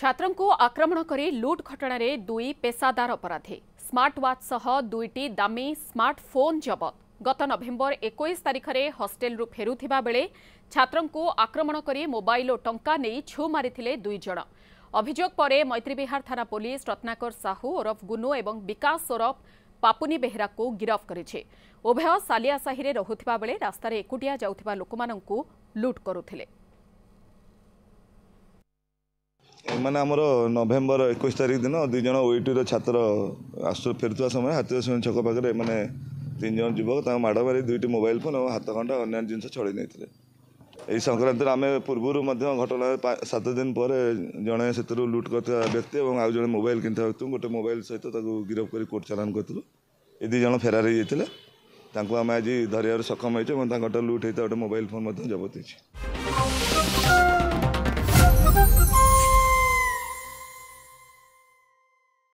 छात्र को आक्रमण कर लुट घटन दुई पेशादार अपराधी स्मार्ट वाच सह दुईट दामी स्मार्टफोन जबत गत नभेम्बर एक में हस्टेल फेर बेले छात्र को आक्रमण कर मोबाइल और टंका नहीं छु मारी दुईज अभोग पर विहार थाना पुलिस रत्नाकर साहू ओरफ गुनु और विकास ओरफ पापुनी बेहरा को गिरफ्त कर उभय सालिया साहि रुता बेले रास्त एकुटिया जा लुट करू ଏମାନେ ଆମର ନଭେମ୍ବର ଏକୋଇଶ ତାରିଖ ଦିନ ଦୁଇ ଜଣ ଓଇଟିର e ଛାତ୍ର ଆସୁ ଫେରୁଥିବା ସମୟରେ ହାତୀଶ୍ରେଣୀ ଛକ ପାଖରେ ଏମାନେ ତିନି ଜଣ ଯୁବକ ତାଙ୍କ ମାଡ଼ ମାରି ଦୁଇଟି ମୋବାଇଲ୍ ଫୋନ୍ ଏବଂ ହାତ ଘଣ୍ଟା ଅନ୍ୟାନ୍ୟ ଜିନିଷ ଛଡ଼ାଇ ନେଇଥିଲେ ଏହି ସଂକ୍ରାନ୍ତରେ ଆମେ ପୂର୍ବରୁ ମଧ୍ୟ ଘଟଣାରେ ସାତ ଦିନ ପରେ ଜଣେ ସେଥିରୁ ଲୁଟ୍ କରିଥିବା ବ୍ୟକ୍ତି ଏବଂ ଆଉ ଜଣେ ମୋବାଇଲ୍ କିଣିଥିବା ବ୍ୟକ୍ତିଙ୍କୁ ଗୋଟେ ମୋବାଇଲ୍ ସହିତ ତାକୁ ଗିରଫ କରି କୋର୍ଟ ଚାଲାଣ କରିଥିଲୁ ଏ ଦୁଇ ଜଣ ଫେରାର ହୋଇଯାଇଥିଲେ ତାଙ୍କୁ ଆମେ ଆଜି ଧରିବାରେ ସକ୍ଷମ ହୋଇଛୁ ଏବଂ ତାଙ୍କଠାରୁ ଲୁଟ୍ ହୋଇଥିବା ଗୋଟେ ମୋବାଇଲ୍ ଫୋନ୍ ମଧ୍ୟ ଜବତ ହୋଇଛି